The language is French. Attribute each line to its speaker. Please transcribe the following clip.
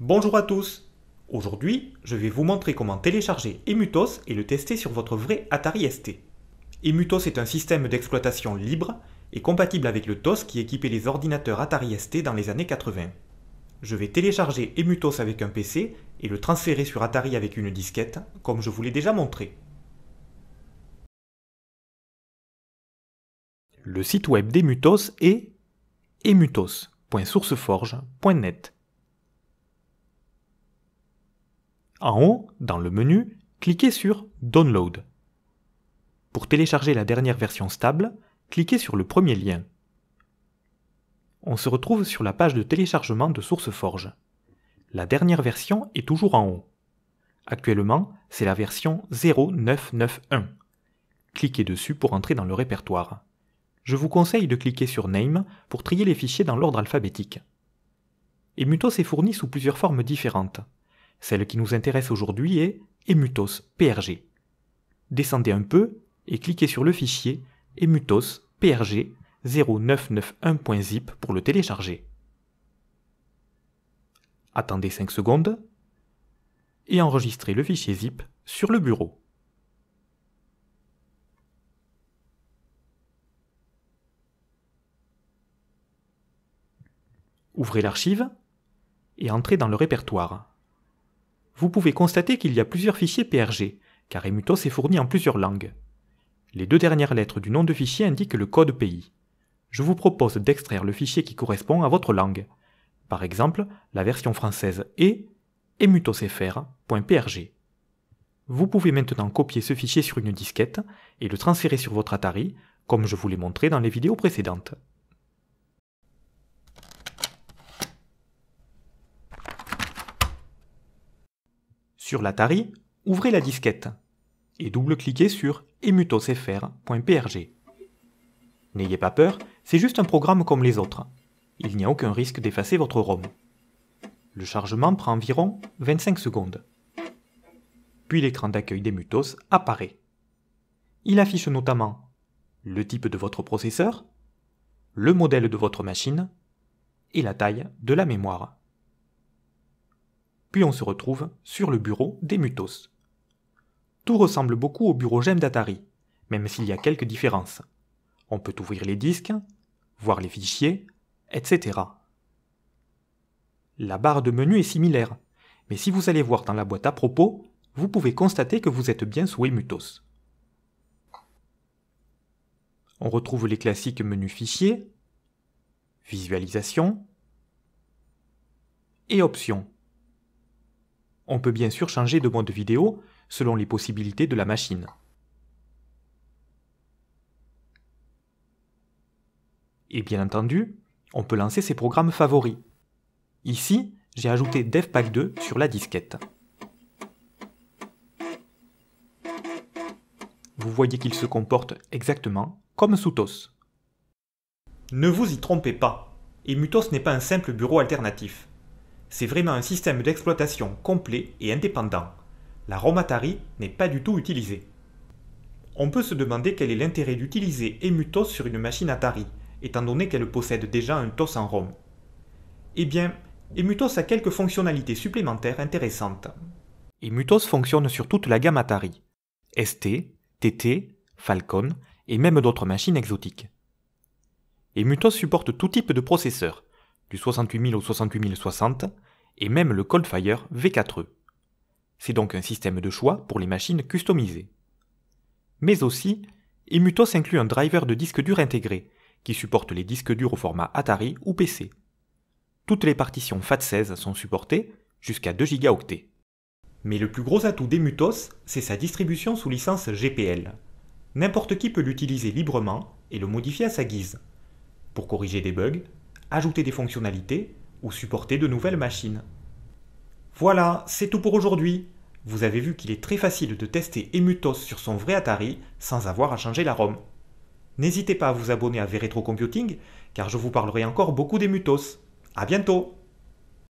Speaker 1: Bonjour à tous Aujourd'hui, je vais vous montrer comment télécharger Emutos et le tester sur votre vrai Atari ST. Emutos est un système d'exploitation libre et compatible avec le TOS qui équipait les ordinateurs Atari ST dans les années 80. Je vais télécharger Emutos avec un PC et le transférer sur Atari avec une disquette, comme je vous l'ai déjà montré. Le site web d'Emutos est emutos.sourceforge.net. En haut, dans le menu, cliquez sur Download. Pour télécharger la dernière version stable, cliquez sur le premier lien. On se retrouve sur la page de téléchargement de SourceForge. La dernière version est toujours en haut. Actuellement, c'est la version 0991. Cliquez dessus pour entrer dans le répertoire. Je vous conseille de cliquer sur Name pour trier les fichiers dans l'ordre alphabétique. Emutos est fourni sous plusieurs formes différentes. Celle qui nous intéresse aujourd'hui est emutos PRG. Descendez un peu et cliquez sur le fichier emutos PRG 0991.zip pour le télécharger. Attendez 5 secondes et enregistrez le fichier zip sur le bureau. Ouvrez l'archive et entrez dans le répertoire vous pouvez constater qu'il y a plusieurs fichiers PRG, car Emutos est fourni en plusieurs langues. Les deux dernières lettres du nom de fichier indiquent le code pays. Je vous propose d'extraire le fichier qui correspond à votre langue. Par exemple, la version française est emutosfr.prg. Vous pouvez maintenant copier ce fichier sur une disquette et le transférer sur votre Atari, comme je vous l'ai montré dans les vidéos précédentes. Sur l'Atari, ouvrez la disquette et double-cliquez sur emutosfr.prg. N'ayez pas peur, c'est juste un programme comme les autres. Il n'y a aucun risque d'effacer votre ROM. Le chargement prend environ 25 secondes. Puis l'écran d'accueil d'Emutos apparaît. Il affiche notamment le type de votre processeur, le modèle de votre machine et la taille de la mémoire puis on se retrouve sur le bureau des Mutos. Tout ressemble beaucoup au bureau GEM d'Atari, même s'il y a quelques différences. On peut ouvrir les disques, voir les fichiers, etc. La barre de menu est similaire, mais si vous allez voir dans la boîte à propos, vous pouvez constater que vous êtes bien sous Mutos. On retrouve les classiques menus fichiers, visualisation et options. On peut bien sûr changer de mode vidéo selon les possibilités de la machine. Et bien entendu, on peut lancer ses programmes favoris. Ici, j'ai ajouté DevPack 2 sur la disquette. Vous voyez qu'il se comporte exactement comme Sutos. Ne vous y trompez pas, Emutos n'est pas un simple bureau alternatif. C'est vraiment un système d'exploitation complet et indépendant. La Atari n'est pas du tout utilisée. On peut se demander quel est l'intérêt d'utiliser Emutos sur une machine Atari, étant donné qu'elle possède déjà un TOS en ROM. Eh bien, Emutos a quelques fonctionnalités supplémentaires intéressantes. Emutos fonctionne sur toute la gamme Atari, ST, TT, Falcon et même d'autres machines exotiques. Emutos supporte tout type de processeurs, du 68000 au 68060, et même le Coldfire V4E. C'est donc un système de choix pour les machines customisées. Mais aussi, Emutos inclut un driver de disque dur intégré, qui supporte les disques durs au format Atari ou PC. Toutes les partitions FAT16 sont supportées, jusqu'à 2 Go. Mais le plus gros atout d'Emutos, c'est sa distribution sous licence GPL. N'importe qui peut l'utiliser librement et le modifier à sa guise. Pour corriger des bugs, ajouter des fonctionnalités ou supporter de nouvelles machines. Voilà, c'est tout pour aujourd'hui. Vous avez vu qu'il est très facile de tester Emutos sur son vrai Atari sans avoir à changer la ROM. N'hésitez pas à vous abonner à Retro Computing car je vous parlerai encore beaucoup d'Emutos. A bientôt